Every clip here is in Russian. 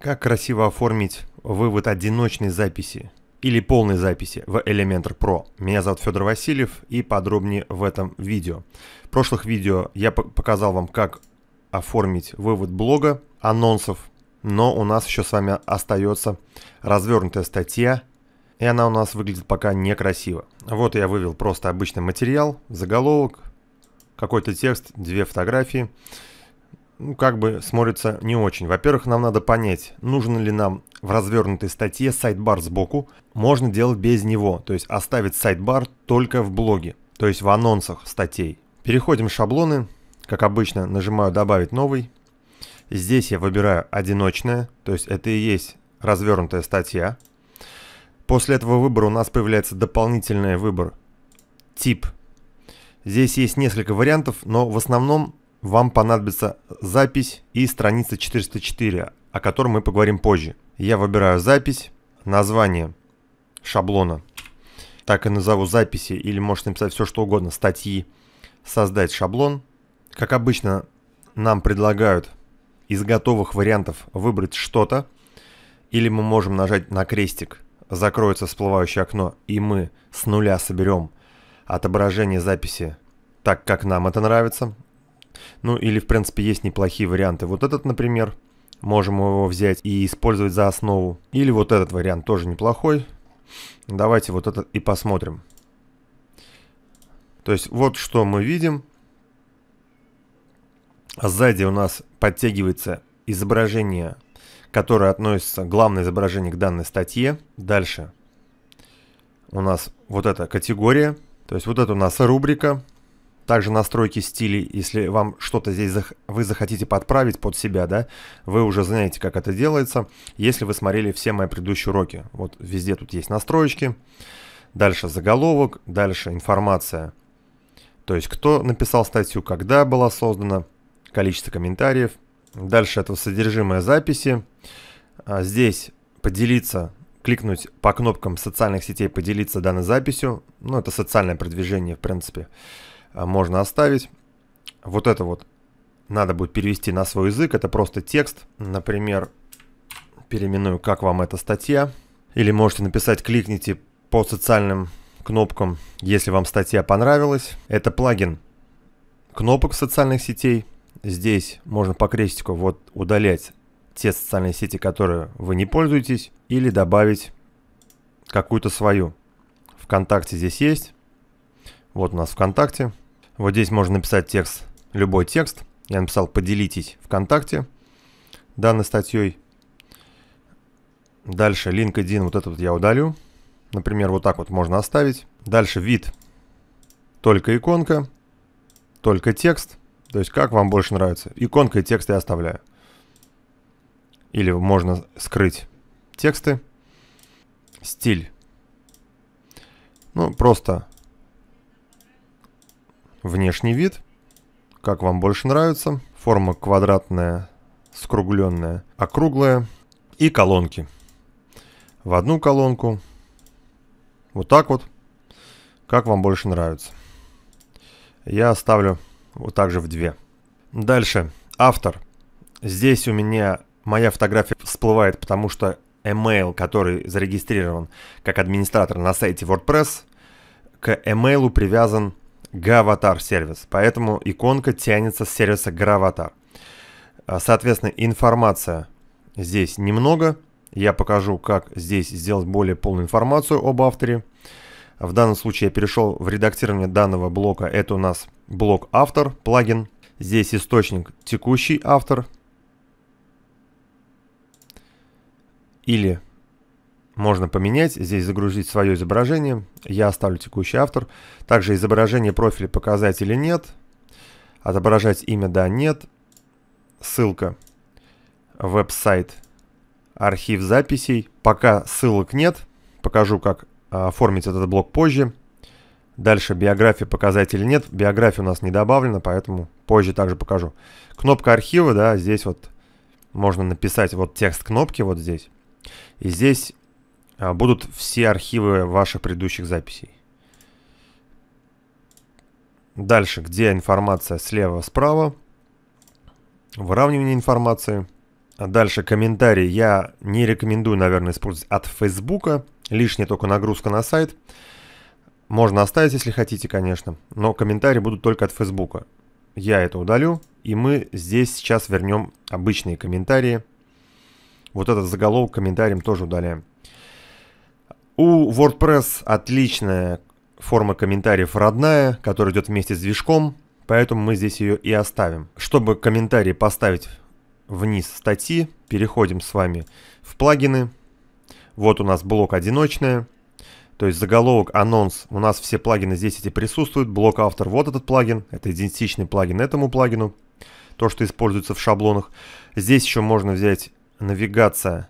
Как красиво оформить вывод одиночной записи или полной записи в Elementor Pro. Меня зовут Федор Васильев и подробнее в этом видео. В прошлых видео я показал вам, как оформить вывод блога, анонсов, но у нас еще с вами остается развернутая статья, и она у нас выглядит пока некрасиво. Вот я вывел просто обычный материал, заголовок, какой-то текст, две фотографии ну, как бы смотрится не очень. Во-первых, нам надо понять, нужен ли нам в развернутой статье сайдбар сбоку. Можно делать без него, то есть оставить сайдбар только в блоге, то есть в анонсах статей. Переходим в шаблоны. Как обычно, нажимаю «Добавить новый». Здесь я выбираю «Одиночное», то есть это и есть развернутая статья. После этого выбора у нас появляется дополнительный выбор «Тип». Здесь есть несколько вариантов, но в основном вам понадобится запись и страница 404, о которой мы поговорим позже. Я выбираю запись, название шаблона. Так и назову записи, или можете написать все что угодно, статьи. Создать шаблон. Как обычно, нам предлагают из готовых вариантов выбрать что-то, или мы можем нажать на крестик, закроется всплывающее окно, и мы с нуля соберем отображение записи так, как нам это нравится, ну или в принципе есть неплохие варианты. Вот этот, например, можем его взять и использовать за основу. Или вот этот вариант тоже неплохой. Давайте вот этот и посмотрим. То есть вот что мы видим. Сзади у нас подтягивается изображение, которое относится, главное изображение к данной статье. Дальше у нас вот эта категория, то есть вот это у нас рубрика, также настройки стилей, если вам что-то здесь зах вы захотите подправить под себя, да, вы уже знаете, как это делается, если вы смотрели все мои предыдущие уроки. Вот везде тут есть настройки, дальше заголовок, дальше информация, то есть кто написал статью, когда была создана, количество комментариев, дальше это содержимое записи, а здесь поделиться кликнуть по кнопкам социальных сетей, поделиться данной записью. Ну, это социальное продвижение, в принципе. А, можно оставить. Вот это вот надо будет перевести на свой язык, это просто текст. Например, переименую, как вам эта статья. Или можете написать, кликните по социальным кнопкам, если вам статья понравилась. Это плагин кнопок социальных сетей. Здесь можно по крестику вот удалять те социальные сети, которые вы не пользуетесь, или добавить какую-то свою. ВКонтакте здесь есть. Вот у нас ВКонтакте. Вот здесь можно написать текст, любой текст. Я написал «Поделитесь ВКонтакте» данной статьей. Дальше LinkedIn, вот этот я удалю. Например, вот так вот можно оставить. Дальше вид. Только иконка, только текст. То есть как вам больше нравится. Иконка и текст я оставляю. Или можно скрыть тексты. Стиль. Ну, просто Внешний вид, как вам больше нравится. Форма квадратная, скругленная, округлая. И колонки. В одну колонку. Вот так вот. Как вам больше нравится. Я оставлю вот так же в две. Дальше. Автор. Здесь у меня моя фотография всплывает, потому что email, который зарегистрирован как администратор на сайте WordPress, к email привязан Гаватар сервис, поэтому иконка тянется с сервиса Gravatar. А, соответственно, информация здесь немного. Я покажу, как здесь сделать более полную информацию об авторе. В данном случае я перешел в редактирование данного блока. Это у нас блок автор, плагин. Здесь источник текущий автор или можно поменять, здесь загрузить свое изображение. Я оставлю текущий автор. Также изображение профиля показать или нет. Отображать имя, да, нет. Ссылка. Веб-сайт. Архив записей. Пока ссылок нет. Покажу, как а, оформить этот блок позже. Дальше биография показать или нет. Биография у нас не добавлена, поэтому позже также покажу. Кнопка архива, да, здесь вот можно написать вот текст кнопки вот здесь. И здесь а, будут все архивы ваших предыдущих записей. Дальше, где информация слева-справа. Выравнивание информации. А дальше комментарии я не рекомендую, наверное, использовать от Фейсбука. Лишняя только нагрузка на сайт. Можно оставить, если хотите, конечно. Но комментарии будут только от Фейсбука. Я это удалю. И мы здесь сейчас вернем обычные комментарии. Вот этот заголовок комментариям тоже удаляем. У WordPress отличная форма комментариев родная, которая идет вместе с движком, поэтому мы здесь ее и оставим. Чтобы комментарии поставить вниз статьи, переходим с вами в плагины. Вот у нас блок «Одиночная». То есть заголовок, анонс, у нас все плагины здесь эти присутствуют. Блок автор, вот этот плагин, это идентичный плагин этому плагину. То, что используется в шаблонах. Здесь еще можно взять навигация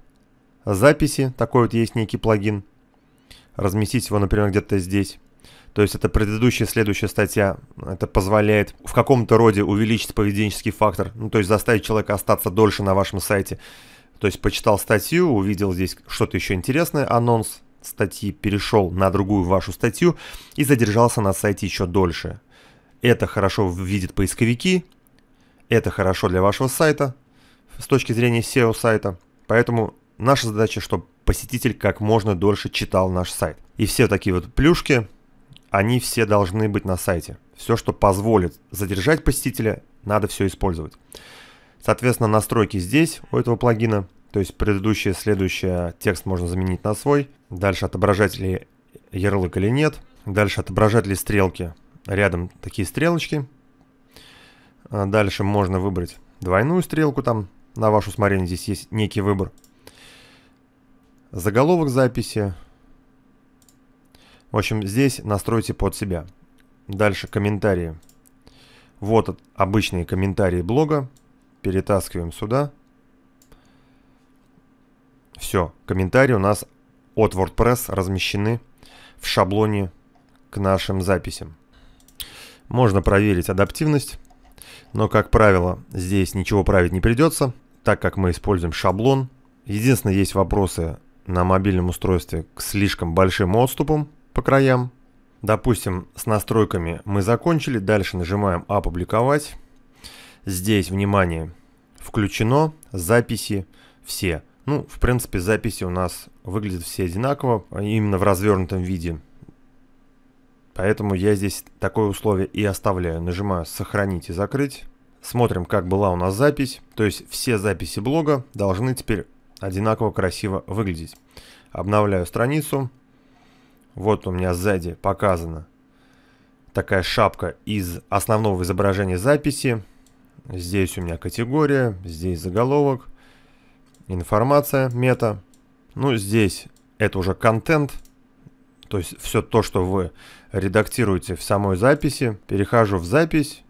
записи, такой вот есть некий плагин разместить его, например, где-то здесь. То есть это предыдущая, следующая статья. Это позволяет в каком-то роде увеличить поведенческий фактор, ну, то есть заставить человека остаться дольше на вашем сайте. То есть почитал статью, увидел здесь что-то еще интересное, анонс статьи, перешел на другую вашу статью и задержался на сайте еще дольше. Это хорошо видят поисковики, это хорошо для вашего сайта с точки зрения SEO сайта. Поэтому наша задача, чтобы посетитель как можно дольше читал наш сайт. И все такие вот плюшки, они все должны быть на сайте. Все, что позволит задержать посетителя, надо все использовать. Соответственно, настройки здесь у этого плагина. То есть предыдущее, следующее текст можно заменить на свой. Дальше отображать ли ярлык или нет. Дальше отображать ли стрелки. Рядом такие стрелочки. Дальше можно выбрать двойную стрелку там. На ваше усмотрение здесь есть некий выбор. Заголовок записи. В общем, здесь настройте под себя. Дальше комментарии. Вот обычные комментарии блога. Перетаскиваем сюда. Все, комментарии у нас от WordPress размещены в шаблоне к нашим записям. Можно проверить адаптивность, но, как правило, здесь ничего править не придется, так как мы используем шаблон. Единственное, есть вопросы на мобильном устройстве к слишком большим отступам по краям. Допустим, с настройками мы закончили, дальше нажимаем «Опубликовать». Здесь, внимание, включено записи все. Ну, в принципе, записи у нас выглядят все одинаково, а именно в развернутом виде. Поэтому я здесь такое условие и оставляю. Нажимаю «Сохранить» и «Закрыть». Смотрим, как была у нас запись. То есть все записи блога должны теперь одинаково красиво выглядеть. Обновляю страницу. Вот у меня сзади показана такая шапка из основного изображения записи. Здесь у меня категория, здесь заголовок, информация, мета. Ну, здесь это уже контент, то есть все то, что вы редактируете в самой записи. Перехожу в запись,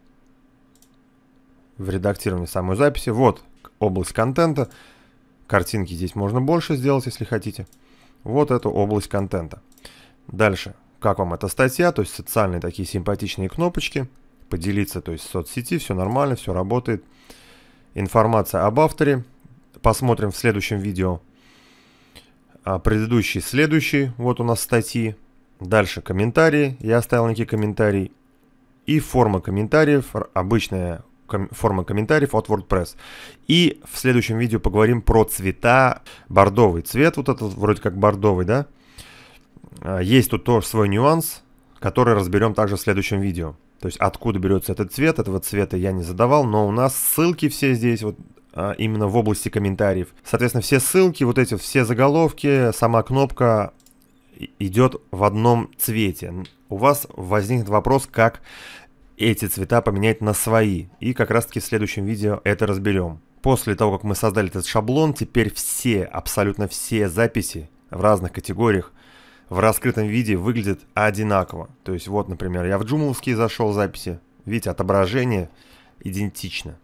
в редактирование самой записи. Вот область контента. Картинки здесь можно больше сделать, если хотите. Вот эту область контента. Дальше. Как вам эта статья? То есть социальные такие симпатичные кнопочки. Поделиться, то есть в соцсети. Все нормально, все работает. Информация об авторе. Посмотрим в следующем видео. А предыдущий, следующий. Вот у нас статьи. Дальше комментарии. Я оставил некий комментарий. И форма комментариев. Обычная ком- формы комментариев от WordPress. И в следующем видео поговорим про цвета. Бордовый цвет, вот этот вроде как бордовый, да? А, есть тут тоже свой нюанс, который разберем также в следующем видео. То есть откуда берется этот цвет, этого цвета я не задавал, но у нас ссылки все здесь вот а, именно в области комментариев. Соответственно, все ссылки, вот эти все заголовки, сама кнопка идет в одном цвете. У вас возникнет вопрос, как эти цвета поменять на свои, и как раз таки в следующем видео это разберем. После того, как мы создали этот шаблон, теперь все, абсолютно все записи в разных категориях в раскрытом виде выглядят одинаково. То есть вот, например, я в джумовские зашел записи, видите, отображение идентично.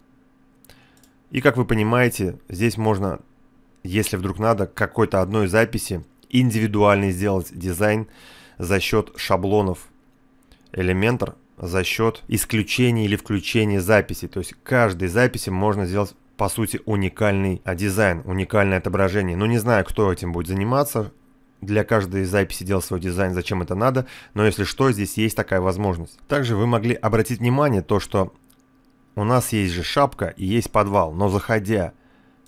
И как вы понимаете, здесь можно, если вдруг надо, какой-то одной записи индивидуальный сделать дизайн за счет шаблонов Elementor за счет исключения или включения записи. То есть каждой записи можно сделать по сути уникальный дизайн, уникальное отображение. Но ну, не знаю, кто этим будет заниматься, для каждой записи делал свой дизайн, зачем это надо, но если что, здесь есть такая возможность. Также вы могли обратить внимание то, что у нас есть же шапка и есть подвал, но заходя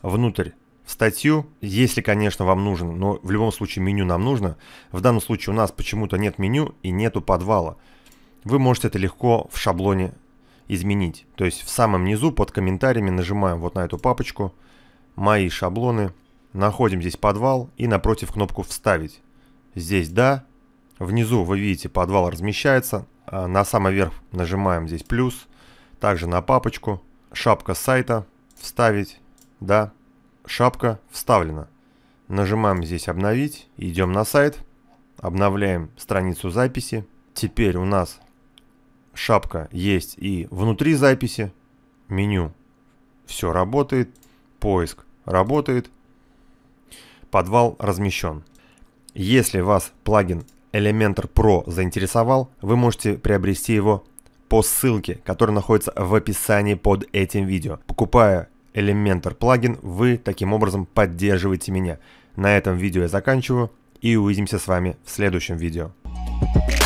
внутрь в статью, если, конечно, вам нужно, но в любом случае меню нам нужно, в данном случае у нас почему-то нет меню и нету подвала вы можете это легко в шаблоне изменить. То есть в самом низу под комментариями нажимаем вот на эту папочку «Мои шаблоны», находим здесь подвал и напротив кнопку «Вставить». Здесь «Да», внизу вы видите подвал размещается, а на самый верх нажимаем здесь «плюс», также на папочку, шапка сайта, «Вставить», «Да», шапка вставлена. Нажимаем здесь «Обновить», идем на сайт, обновляем страницу записи. Теперь у нас шапка есть и внутри записи, меню. Все работает, поиск работает, подвал размещен. Если вас плагин Elementor Pro заинтересовал, вы можете приобрести его по ссылке, которая находится в описании под этим видео. Покупая Elementor плагин, вы таким образом поддерживаете меня. На этом видео я заканчиваю и увидимся с вами в следующем видео. Thank you